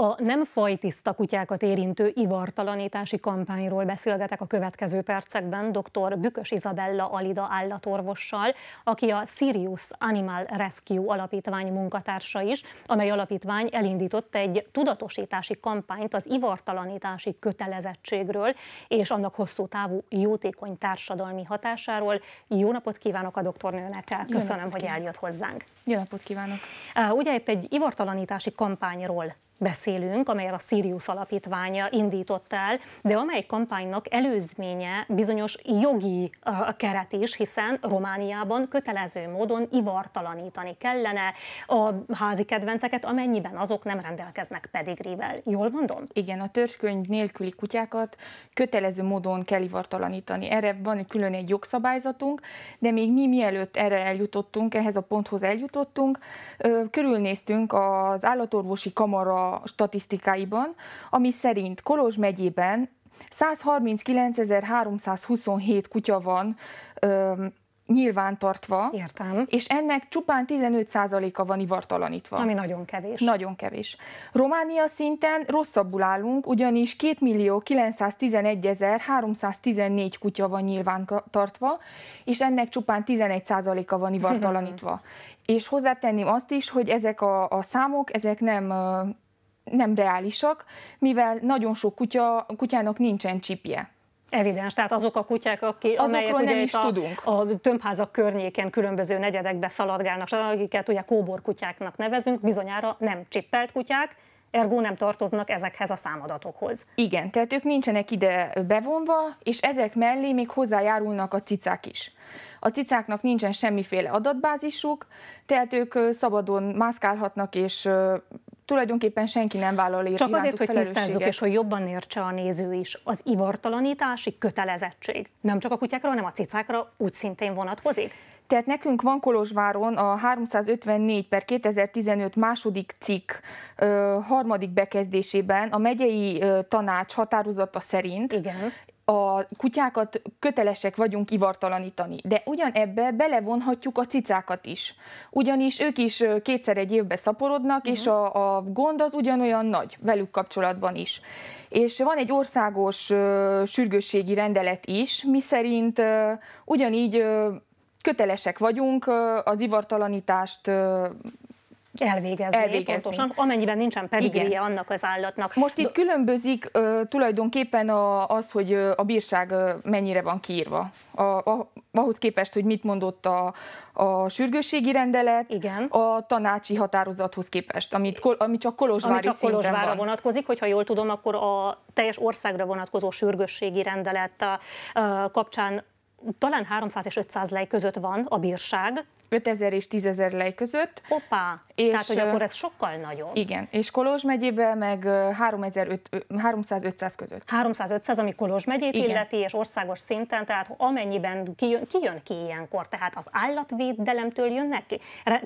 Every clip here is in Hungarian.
A nem fajtiszta kutyákat érintő ivartalanítási kampányról beszélgetek a következő percekben dr. Bükös Izabella Alida állatorvossal, aki a Sirius Animal Rescue alapítvány munkatársa is, amely alapítvány elindított egy tudatosítási kampányt az ivartalanítási kötelezettségről és annak hosszú távú jótékony társadalmi hatásáról. Jó napot kívánok a doktornőnek, köszönöm, hogy eljött hozzánk. Jó napot kívánok! Ugye itt egy ivartalanítási kampányról beszélünk, amelyet a Sirius alapítványa indított el, de amely kampánynak előzménye bizonyos jogi keret is, hiszen Romániában kötelező módon ivartalanítani kellene a házi kedvenceket, amennyiben azok nem rendelkeznek pedigrivel. Jól mondom? Igen, a törzskönyv nélküli kutyákat kötelező módon kell ivartalanítani. Erre van egy külön egy jogszabályzatunk, de még mi mielőtt erre eljutottunk, ehhez a ponthoz eljutottunk, körülnéztünk az állatorvosi kamara statisztikáiban, ami szerint Kolozs megyében 139.327 kutya van öm, nyilvántartva, Értem. és ennek csupán 15%-a van ivartalanítva. Ami nagyon kevés. Nagyon kevés. Románia szinten rosszabbul állunk, ugyanis 2.911.314 kutya van nyilvántartva, és ennek csupán 11%-a van ivartalanítva. és hozzátenném azt is, hogy ezek a, a számok, ezek nem nem reálisak, mivel nagyon sok kutya, kutyának nincsen csipje. Evidens, tehát azok a kutyák, aki, amelyek ugye nem is a, tudunk. a tömbházak környéken különböző negyedekbe szaladgálnak, akiket ugye kóborkutyáknak nevezünk, bizonyára nem csippelt kutyák, ergo nem tartoznak ezekhez a számadatokhoz. Igen, tehát ők nincsenek ide bevonva, és ezek mellé még hozzájárulnak a cicák is. A cicáknak nincsen semmiféle adatbázisuk, tehát ők szabadon mászkálhatnak és tulajdonképpen senki nem vállal ért, Csak azért, hogy tisztázzuk, és hogy jobban értse a néző is, az ivartalanítási kötelezettség nem csak a kutyákra, hanem a cicákra úgy szintén vonatkozik? Tehát nekünk van Kolozsváron a 354 per 2015 második cikk harmadik bekezdésében a megyei tanács határozata szerint Igen a kutyákat kötelesek vagyunk ivartalanítani, de ugyanebbe belevonhatjuk a cicákat is. Ugyanis ők is kétszer egy évbe szaporodnak, uh-huh. és mhm. a, a gond az ugyanolyan nagy velük kapcsolatban is. És van egy országos uh, sürgősségi rendelet is, miszerint uh, ugyanígy uh, kötelesek vagyunk az ivartalanítást elvégezni, elvégezni. pontosan, amennyiben nincsen pedigréje annak az állatnak. Most itt különbözik ö, tulajdonképpen a, az, hogy a bírság mennyire van kiírva. A, a, ahhoz képest, hogy mit mondott a, a sürgősségi rendelet Igen. a tanácsi határozathoz képest, amit, ami csak Kolozsvári ami csak Kolozsvára van. vonatkozik, hogyha jól tudom, akkor a teljes országra vonatkozó sürgősségi rendelet kapcsán talán 300 és 500 lej között van a bírság. 5000 és 10000 lej között. opa és, tehát hogy akkor ez sokkal nagyobb. Igen, és Kolozs megyében meg 300-500 között. 300-500, ami Kolozs megyét igen. illeti, és országos szinten, tehát amennyiben kijön, kijön ki ilyenkor, tehát az állatvédelemtől jönnek ki.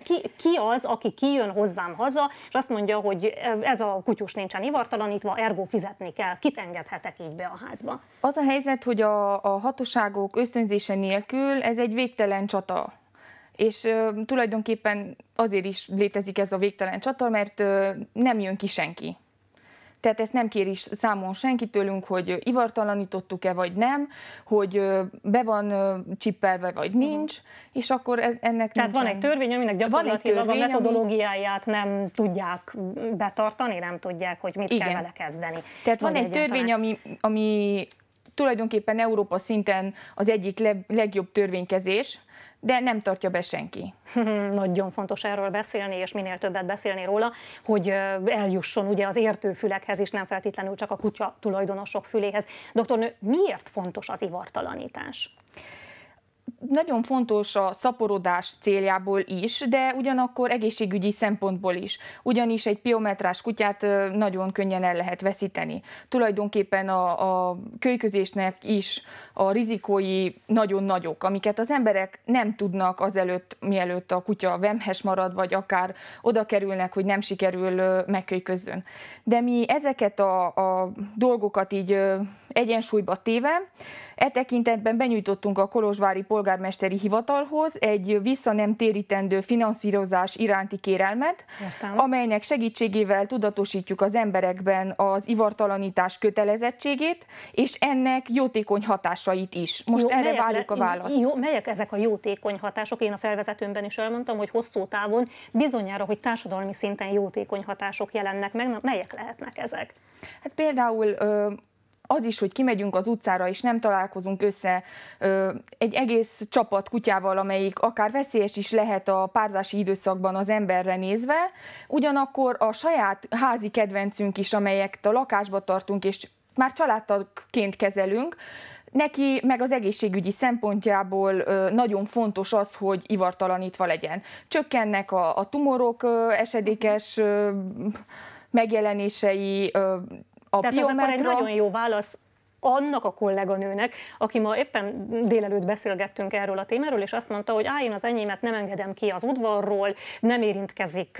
ki. Ki az, aki kijön hozzám haza, és azt mondja, hogy ez a kutyus nincsen ivartalanítva, ergo fizetni kell, kit engedhetek így be a házba. Az a helyzet, hogy a, a hatóságok ösztön ösztönzése nélkül ez egy végtelen csata. És ö, tulajdonképpen azért is létezik ez a végtelen csata, mert ö, nem jön ki senki. Tehát ezt nem kéri számon senki tőlünk, hogy ivartalanítottuk-e vagy nem, hogy be van csippelve vagy mhm. nincs, és akkor e-, ennek Tehát van egy törvény, aminek gyakorlatilag van egy törvény, a metodológiáját nem tudják betartani, nem tudják, hogy mit igen. kell vele kezdeni. Tehát van egy törvény, ami, ami tulajdonképpen Európa szinten az egyik le- legjobb törvénykezés, de nem tartja be senki. Nagyon fontos erről beszélni, és minél többet beszélni róla, hogy eljusson ugye az értő fülekhez, és nem feltétlenül csak a kutya tulajdonosok füléhez. Doktornő, miért fontos az ivartalanítás? nagyon fontos a szaporodás céljából is, de ugyanakkor egészségügyi szempontból is. Ugyanis egy piometrás kutyát nagyon könnyen el lehet veszíteni. Tulajdonképpen a, a kölyközésnek is a rizikói nagyon nagyok, amiket az emberek nem tudnak azelőtt, mielőtt a kutya vemhes marad, vagy akár oda kerülnek, hogy nem sikerül megkölyközön. De mi ezeket a, a dolgokat így egyensúlyba téve, e tekintetben benyújtottunk a Kolozsvári Polgármesteri Hivatalhoz egy vissza nem térítendő finanszírozás iránti kérelmet, Értem. amelynek segítségével tudatosítjuk az emberekben az ivartalanítás kötelezettségét, és ennek jótékony hatás hatásait is. Most jó, erre várjuk a választ. Jó, melyek ezek a jótékony hatások? Én a felvezetőmben is elmondtam, hogy hosszú távon bizonyára, hogy társadalmi szinten jótékony hatások jelennek meg. Na, melyek lehetnek ezek? Hát például az is, hogy kimegyünk az utcára, és nem találkozunk össze egy egész csapat kutyával, amelyik akár veszélyes is lehet a párzási időszakban az emberre nézve, ugyanakkor a saját házi kedvencünk is, amelyeket a lakásba tartunk, és már családtagként kezelünk, neki meg az egészségügyi szempontjából nagyon fontos az, hogy ivartalanítva legyen. Csökkennek a, a tumorok esedékes megjelenései, a Tehát biometra... ez akkor egy nagyon jó válasz annak a kolléganőnek, aki ma éppen délelőtt beszélgettünk erről a témáról, és azt mondta, hogy á, én az enyémet nem engedem ki az udvarról, nem érintkezik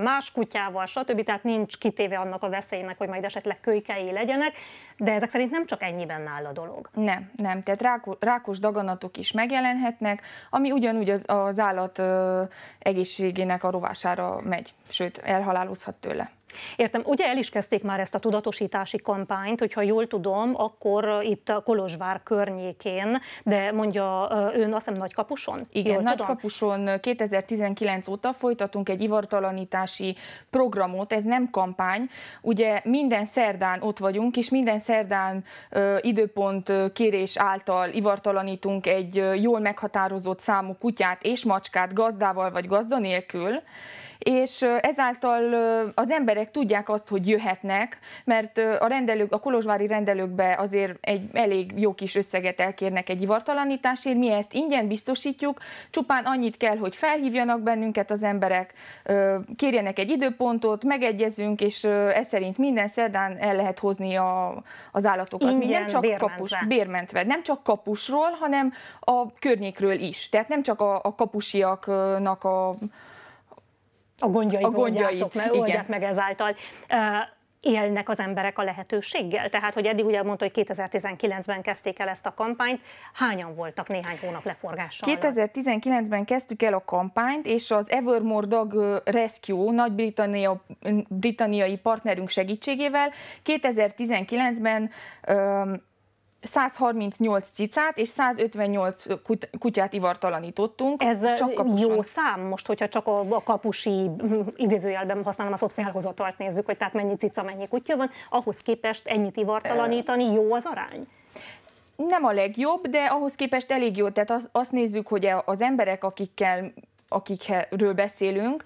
más kutyával, stb. Tehát nincs kitéve annak a veszélynek, hogy majd esetleg kölykei legyenek, de ezek szerint nem csak ennyiben áll a dolog. Nem, nem. Tehát rákos, rákos daganatok is megjelenhetnek, ami ugyanúgy az, az állat egészségének a rovására megy, sőt, elhalálozhat tőle. Értem, ugye el is kezdték már ezt a tudatosítási kampányt, hogyha jól tudom, akkor uh, itt a Kolozsvár környékén, de mondja uh, ön azt hiszem Nagykapuson? Igen, nagy Nagykapuson 2019 uh, óta folytatunk egy ivartalanítási programot, ez nem kampány, ugye minden szerdán ott vagyunk, és minden szerdán időpont kérés által ivartalanítunk egy jól meghatározott számú kutyát és macskát gazdával vagy gazda nélkül, és ezáltal az emberek tudják azt, hogy jöhetnek, mert a rendelők, a kolozsvári rendelőkbe azért egy elég jó kis összeget elkérnek egy ivartalanításért, mi ezt ingyen biztosítjuk, csupán annyit kell, hogy felhívjanak bennünket az emberek, kérjenek egy időpontot, megegyezünk, és ez szerint minden szerdán el lehet hozni a, az állatokat. Ingyen, nem csak bérmentve. kapus, bérmentve, nem csak kapusról, hanem a környékről is. Tehát nem csak a, a kapusiaknak a a gondjait, a gondjait oldjátok meg, oldják meg ezáltal. Élnek az emberek a lehetőséggel? Tehát, hogy eddig ugye mondta, hogy 2019-ben kezdték el ezt a kampányt, hányan voltak néhány hónap leforgása 2019-ben kezdtük el a kampányt, és az Evermore Dog Rescue nagy-britanniai britanniai partnerünk segítségével 2019-ben 138 cicát és 158 kutyát ivartalanítottunk. Ez csak kapuson. jó szám most, hogyha csak a kapusi idézőjelben használom azt ott felhozatalt nézzük, hogy tehát mennyi cica, mennyi kutya van, ahhoz képest ennyit ivartalanítani jó az arány? Nem a legjobb, de ahhoz képest elég jó. Tehát azt nézzük, hogy az emberek, akikkel akikről beszélünk,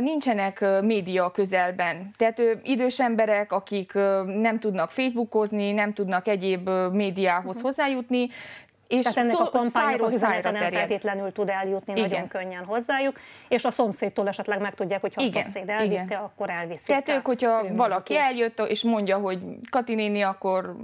nincsenek média közelben. Tehát idős emberek, akik nem tudnak facebookozni, nem tudnak egyéb médiához mhm. hozzájutni, és Tehát ennek szó, a kampánynak az üzenete nem feltétlenül tud eljutni Igen. nagyon könnyen hozzájuk, és a szomszédtól esetleg megtudják, hogy ha Igen. a szomszéd elvitte, akkor elviszik. Tehát ők, hogyha valaki is. eljött és mondja, hogy Kati néni, akkor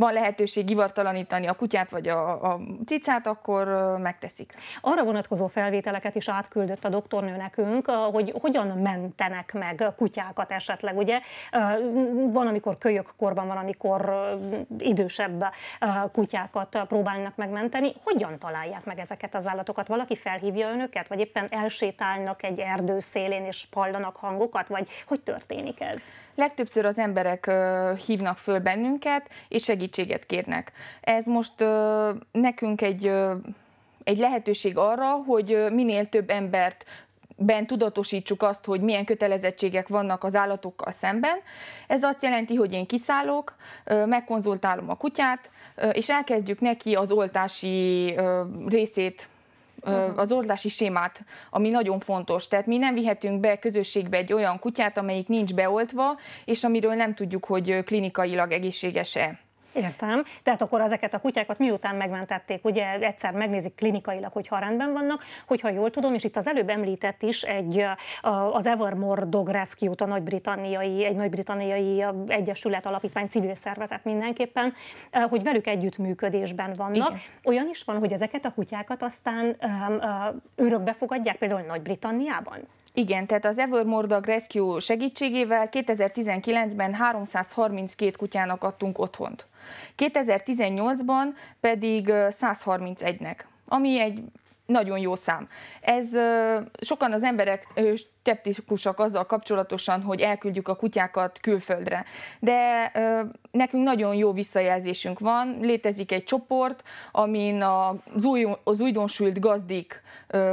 van lehetőség ivartalanítani a kutyát vagy a, a cicát, akkor megteszik. Arra vonatkozó felvételeket is átküldött a doktornő nekünk, hogy hogyan mentenek meg kutyákat esetleg, ugye? Van, amikor kölyök korban, van, amikor idősebb kutyákat próbálnak megmenteni. Hogyan találják meg ezeket az állatokat? Valaki felhívja önöket, vagy éppen elsétálnak egy erdő szélén és hallanak hangokat, vagy hogy történik ez? legtöbbször az emberek hívnak föl bennünket, és segítséget kérnek. Ez most nekünk egy egy lehetőség arra, hogy minél több embert ben tudatosítsuk azt, hogy milyen kötelezettségek vannak az állatokkal szemben. Ez azt jelenti, hogy én kiszállok, megkonzultálom a kutyát, és elkezdjük neki az oltási részét uh-huh. az orlási sémát, ami nagyon fontos. Tehát mi nem vihetünk be közösségbe egy olyan kutyát, amelyik nincs beoltva, és amiről nem tudjuk, hogy klinikailag egészséges-e. Értem. Tehát akkor ezeket a kutyákat miután megmentették, ugye egyszer megnézik klinikailag, hogyha rendben vannak, hogyha jól tudom, és itt az előbb említett is egy az Evermore Dog Rescue, a nagy-britanniai, egy nagy-britanniai egyesület, alapítvány, civil szervezet mindenképpen, hogy velük együttműködésben vannak. Igen. Olyan is van, hogy ezeket a kutyákat aztán örökbe fogadják, például Nagy-Britanniában? Igen, tehát az Evermore Dog Rescue segítségével 2019-ben 332 kutyának adtunk otthont. 2018-ban pedig 131-nek, ami egy nagyon jó szám. Ez sokan az emberek szeptikusak azzal kapcsolatosan, hogy elküldjük a kutyákat külföldre. De nekünk nagyon jó visszajelzésünk van, létezik egy csoport, amin az, új, az újdonsült gazdik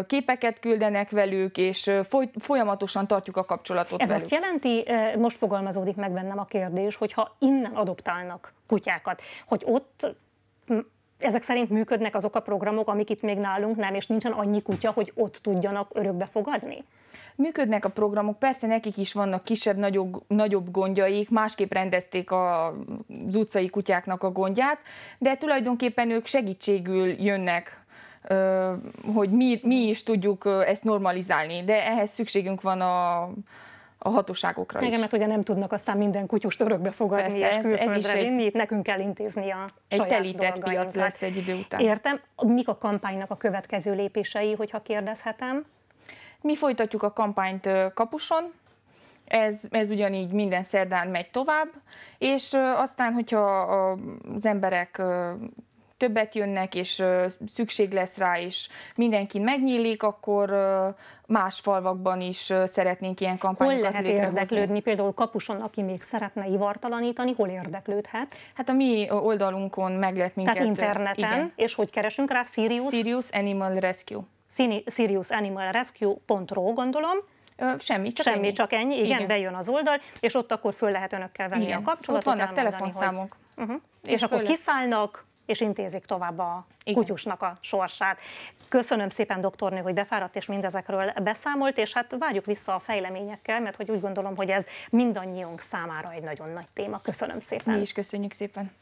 képeket küldenek velük, és folyamatosan tartjuk a kapcsolatot Ez velük. azt jelenti, most fogalmazódik meg bennem a kérdés, hogyha innen adoptálnak kutyákat, hogy ott ezek szerint működnek azok a programok, amik itt még nálunk nem, és nincsen annyi kutya, hogy ott tudjanak örökbe fogadni? Működnek a programok, persze nekik is vannak kisebb, nagyobb, nagyobb gondjaik, másképp rendezték a, az utcai kutyáknak a gondját, de tulajdonképpen ők segítségül jönnek hogy mi, mi is tudjuk ezt normalizálni, de ehhez szükségünk van a a hatóságokra Igen, is. mert ugye nem tudnak aztán minden kutyust örökbe fogadni Persze, és külföldre ez, ez is vinni, egy, itt nekünk kell intézni a egy saját telített piac lesz egy idő után. Értem. Mik a kampánynak a következő lépései, hogyha kérdezhetem? Mi folytatjuk a kampányt kapuson, ez, ez ugyanígy minden szerdán megy tovább, és aztán, hogyha az emberek többet jönnek, és szükség lesz rá, és mindenki megnyílik, akkor más falvakban is szeretnénk ilyen kampányokat Hol lehet érdeklődni? Például Kapuson, aki még szeretne ivartalanítani, hol érdeklődhet? Hát a mi oldalunkon meg lehet minket. Tehát interneten, igen. és hogy keresünk rá? Sirius? Sirius Animal Rescue. Sirius Animal Rescue.ro gondolom. Semmi, csak Semmi, ennyi. csak ennyi, igen, igen, bejön az oldal, és ott akkor föl lehet önökkel venni igen. a kapcsolatot. Ott vannak telefonszámok. Hogy... Mhm. Uh-huh. És, és akkor kiszállnak, és intézik tovább a Igen. kutyusnak a sorsát. Köszönöm szépen, doktornő, hogy befáradt és mindezekről beszámolt, és hát várjuk vissza a fejleményekkel, mert hogy úgy gondolom, hogy ez mindannyiunk számára egy nagyon nagy téma. Köszönöm szépen. Mi is köszönjük szépen.